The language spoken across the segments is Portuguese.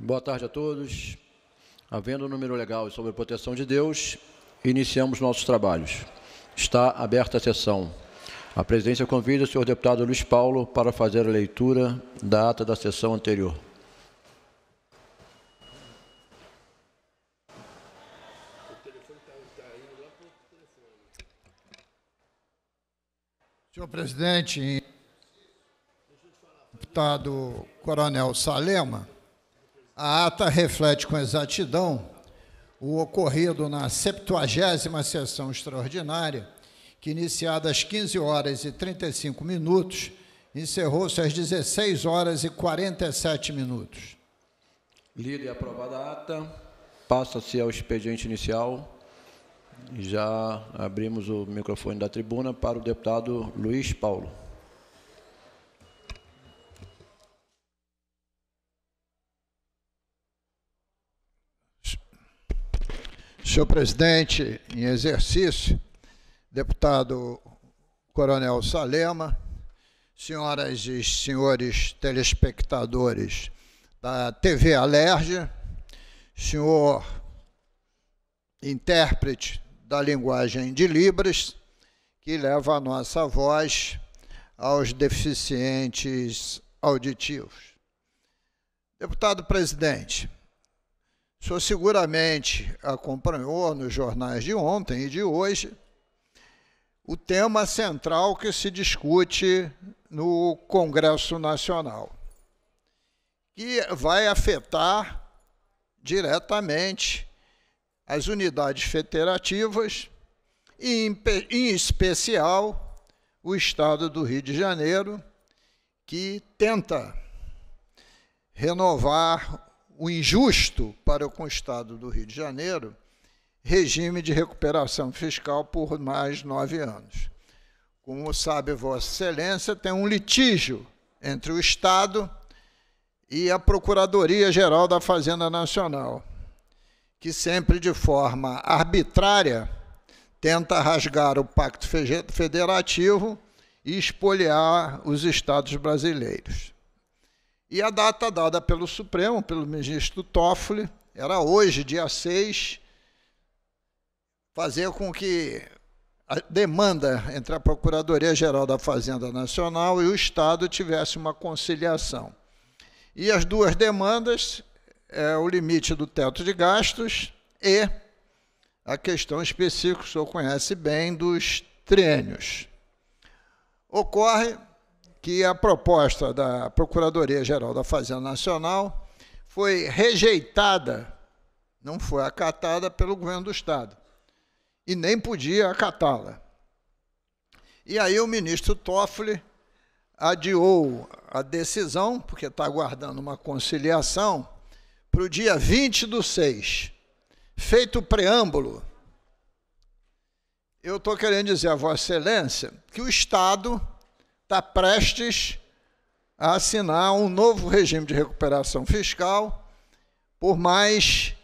Boa tarde a todos. Havendo um número legal sobre a proteção de Deus, iniciamos nossos trabalhos. Está aberta a sessão. A presidência convida o senhor deputado Luiz Paulo para fazer a leitura da ata da sessão anterior. Senhor presidente, deputado Coronel Salema, a ata reflete com exatidão o ocorrido na 70 sessão extraordinária, que iniciada às 15 horas e 35 minutos, encerrou-se às 16 horas e 47 minutos. Lida e aprovada a ata, passa-se ao expediente inicial. Já abrimos o microfone da tribuna para o deputado Luiz Paulo. Senhor presidente em exercício, deputado Coronel Salema, senhoras e senhores telespectadores da TV Alerge, senhor intérprete da linguagem de Libras, que leva a nossa voz aos deficientes auditivos. Deputado presidente, o senhor seguramente acompanhou nos jornais de ontem e de hoje o tema central que se discute no Congresso Nacional, que vai afetar diretamente as unidades federativas e, em especial, o Estado do Rio de Janeiro, que tenta renovar o injusto para com o Estado do Rio de Janeiro regime de recuperação fiscal por mais nove anos. Como sabe Vossa Excelência, tem um litígio entre o Estado e a Procuradoria-Geral da Fazenda Nacional, que sempre de forma arbitrária tenta rasgar o Pacto Federativo e espoliar os estados brasileiros. E a data dada pelo Supremo, pelo ministro Toffoli, era hoje, dia 6, fazer com que a demanda entre a Procuradoria-Geral da Fazenda Nacional e o Estado tivesse uma conciliação. E as duas demandas é o limite do teto de gastos e a questão específica que o senhor conhece bem dos triênios. Ocorre que a proposta da Procuradoria-Geral da Fazenda Nacional foi rejeitada, não foi acatada pelo governo do Estado, e nem podia acatá-la. E aí o ministro Toffoli adiou a decisão, porque está aguardando uma conciliação, para o dia 20 do 6. Feito o preâmbulo, eu estou querendo dizer a Vossa Excelência que o Estado está prestes a assinar um novo regime de recuperação fiscal por mais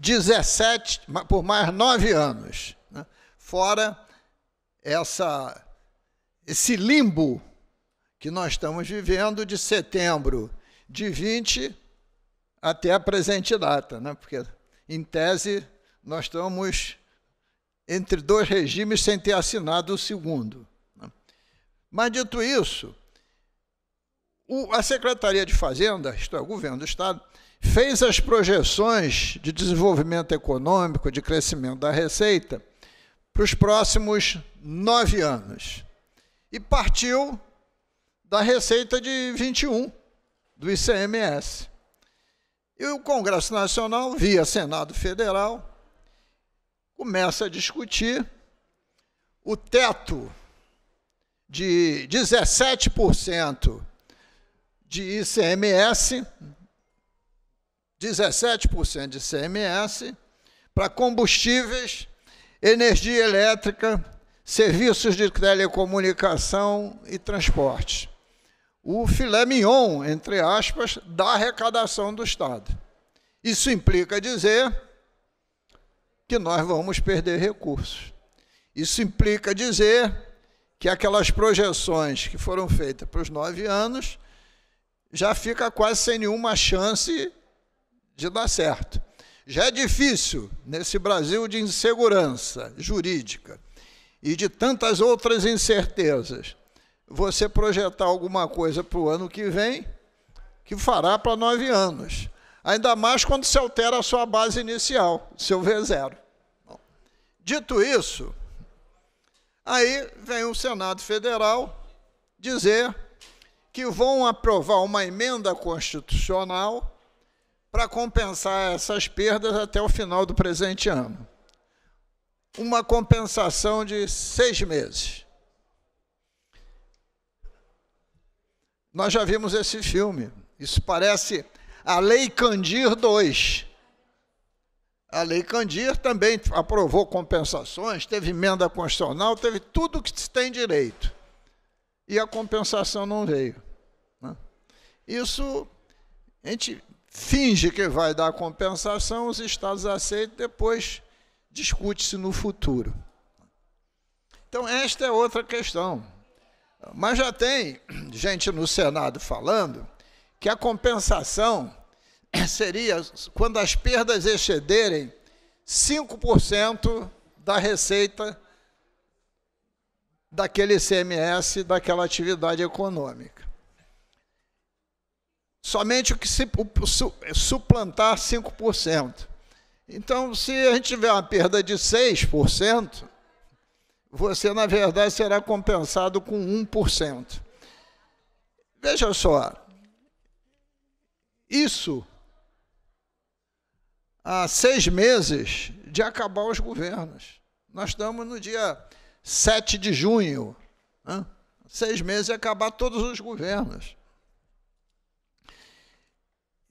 17, por mais nove anos. Né? Fora essa, esse limbo que nós estamos vivendo de setembro de 20 até a presente data, né? porque, em tese, nós estamos entre dois regimes sem ter assinado o segundo. Mas, dito isso, o, a Secretaria de Fazenda, isto é, o governo do Estado, fez as projeções de desenvolvimento econômico, de crescimento da receita, para os próximos nove anos. E partiu da receita de 21, do ICMS. E o Congresso Nacional, via Senado Federal, começa a discutir o teto de 17% de ICMS, 17% de ICMS, para combustíveis, energia elétrica, serviços de telecomunicação e transporte. O filé mignon, entre aspas, da arrecadação do Estado. Isso implica dizer que nós vamos perder recursos. Isso implica dizer que aquelas projeções que foram feitas para os nove anos já fica quase sem nenhuma chance de dar certo. Já é difícil nesse Brasil de insegurança jurídica e de tantas outras incertezas você projetar alguma coisa para o ano que vem que fará para nove anos. Ainda mais quando se altera a sua base inicial, seu V0. Bom, dito isso, Aí vem o Senado Federal dizer que vão aprovar uma emenda constitucional para compensar essas perdas até o final do presente ano. Uma compensação de seis meses. Nós já vimos esse filme. Isso parece a Lei Candir II. A Lei Candir também aprovou compensações, teve emenda constitucional, teve tudo que se tem direito. E a compensação não veio. Né? Isso, a gente finge que vai dar compensação, os estados aceitam, depois discute-se no futuro. Então, esta é outra questão. Mas já tem gente no Senado falando que a compensação é, seria quando as perdas excederem 5% da receita daquele CMS daquela atividade econômica. Somente o que se é suplantar 5%. Então, se a gente tiver uma perda de 6%, você, na verdade, será compensado com 1%. Veja só, isso há seis meses de acabar os governos. Nós estamos no dia 7 de junho. Né? Seis meses de acabar todos os governos.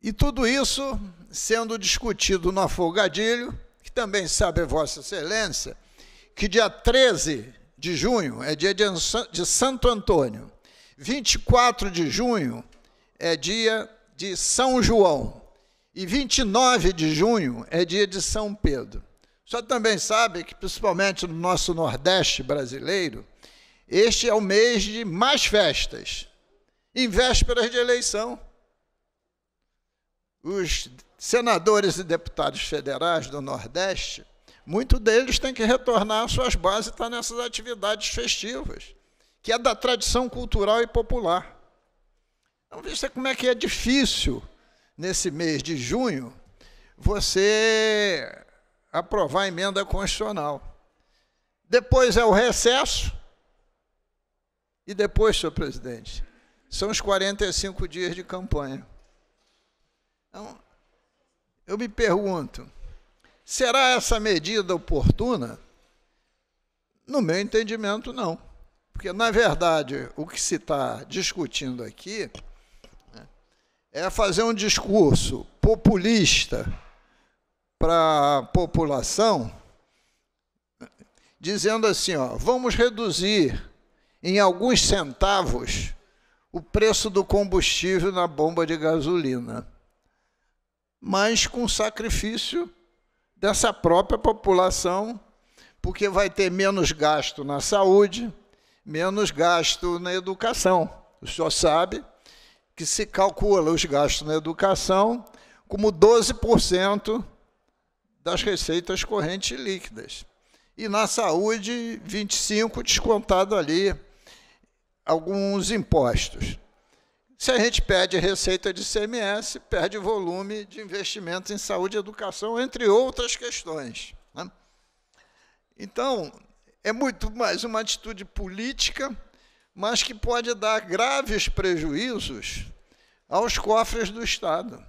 E tudo isso sendo discutido no afogadilho, que também sabe Vossa Excelência, que dia 13 de junho é dia de Santo Antônio, 24 de junho é dia de São João, e 29 de junho é dia de São Pedro. Só também sabe que, principalmente no nosso Nordeste brasileiro, este é o mês de mais festas, em vésperas de eleição. Os senadores e deputados federais do Nordeste, muito deles têm que retornar às suas bases e estar nessas atividades festivas, que é da tradição cultural e popular. Então, veja como é que é difícil nesse mês de junho, você aprovar a emenda constitucional. Depois é o recesso. E depois, senhor presidente, são os 45 dias de campanha. Então, eu me pergunto, será essa medida oportuna? No meu entendimento, não. Porque, na verdade, o que se está discutindo aqui é fazer um discurso populista para a população, dizendo assim: ó, vamos reduzir em alguns centavos o preço do combustível na bomba de gasolina, mas com sacrifício dessa própria população, porque vai ter menos gasto na saúde, menos gasto na educação. O senhor sabe que se calcula os gastos na educação como 12% das receitas correntes líquidas. E na saúde, 25% descontado ali alguns impostos. Se a gente perde receita de CMS, perde volume de investimento em saúde e educação, entre outras questões. Né? Então, é muito mais uma atitude política mas que pode dar graves prejuízos aos cofres do Estado.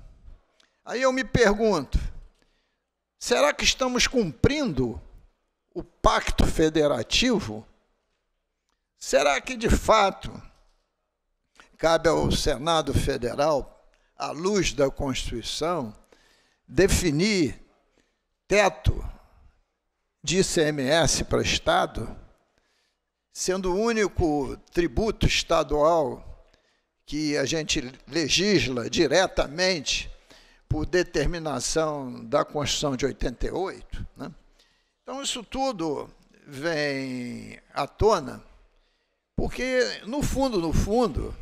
Aí eu me pergunto: será que estamos cumprindo o pacto federativo? Será que de fato cabe ao Senado Federal, à luz da Constituição, definir teto de ICMS para Estado? sendo o único tributo estadual que a gente legisla diretamente por determinação da Constituição de 88. Né? Então, isso tudo vem à tona, porque, no fundo, no fundo,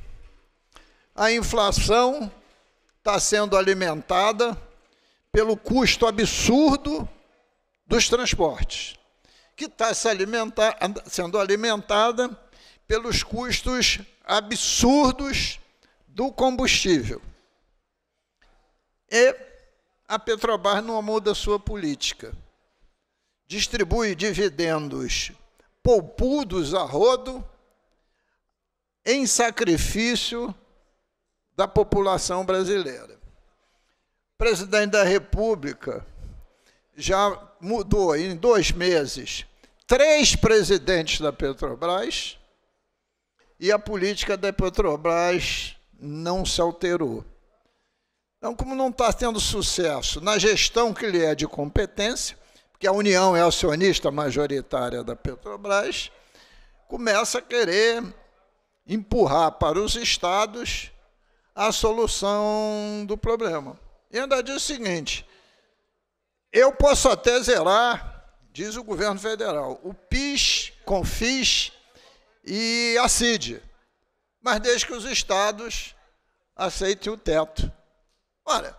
a inflação está sendo alimentada pelo custo absurdo dos transportes que está se sendo alimentada pelos custos absurdos do combustível. E a Petrobras não muda sua política. Distribui dividendos poupudos a rodo em sacrifício da população brasileira. O presidente da República já mudou em dois meses três presidentes da Petrobras e a política da Petrobras não se alterou. Então, como não está tendo sucesso na gestão que lhe é de competência, porque a União é acionista majoritária da Petrobras, começa a querer empurrar para os estados a solução do problema. E ainda diz o seguinte: eu posso até zerar diz o governo federal, o PIS, CONFIS e a CID, mas desde que os estados aceitem o teto. Ora,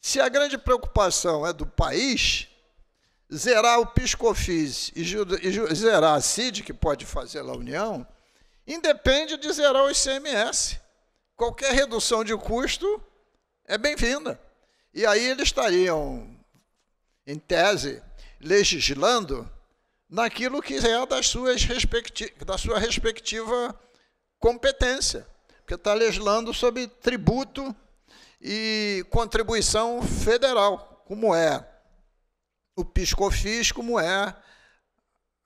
se a grande preocupação é do país, zerar o PIS-COFIS e zerar a CID, que pode fazer a União, independe de zerar o ICMS. Qualquer redução de custo é bem-vinda. E aí eles estariam em tese, legislando naquilo que é das suas da sua respectiva competência, porque está legislando sobre tributo e contribuição federal, como é o piscofis, como é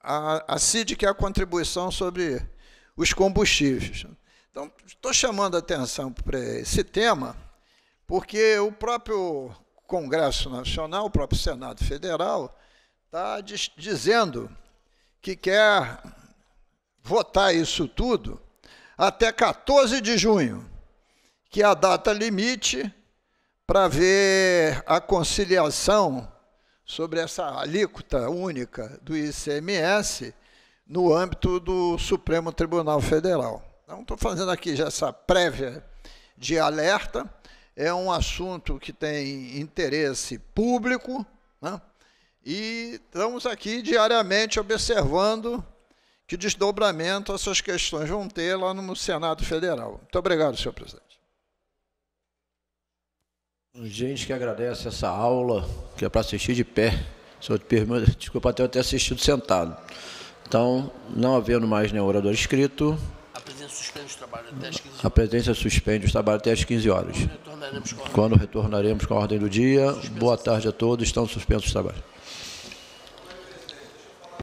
a, a CID, que é a contribuição sobre os combustíveis. Então, estou chamando a atenção para esse tema, porque o próprio Congresso Nacional, o próprio Senado Federal, está dizendo que quer votar isso tudo até 14 de junho, que é a data limite para ver a conciliação sobre essa alíquota única do ICMS no âmbito do Supremo Tribunal Federal. Então, estou fazendo aqui já essa prévia de alerta é um assunto que tem interesse público, né? e estamos aqui diariamente observando que desdobramento essas questões vão ter lá no Senado Federal. Muito obrigado, senhor presidente. Gente que agradece essa aula, que é para assistir de pé. Senhor, desculpa até eu ter assistido sentado. Então, não havendo mais nenhum orador inscrito, presença suspende os trabalhos até as 15 horas. A presença é suspende os trabalhos até as 15 horas. Quando retornaremos com a ordem do dia. Boa tarde a todos. Estão suspensos os trabalhos.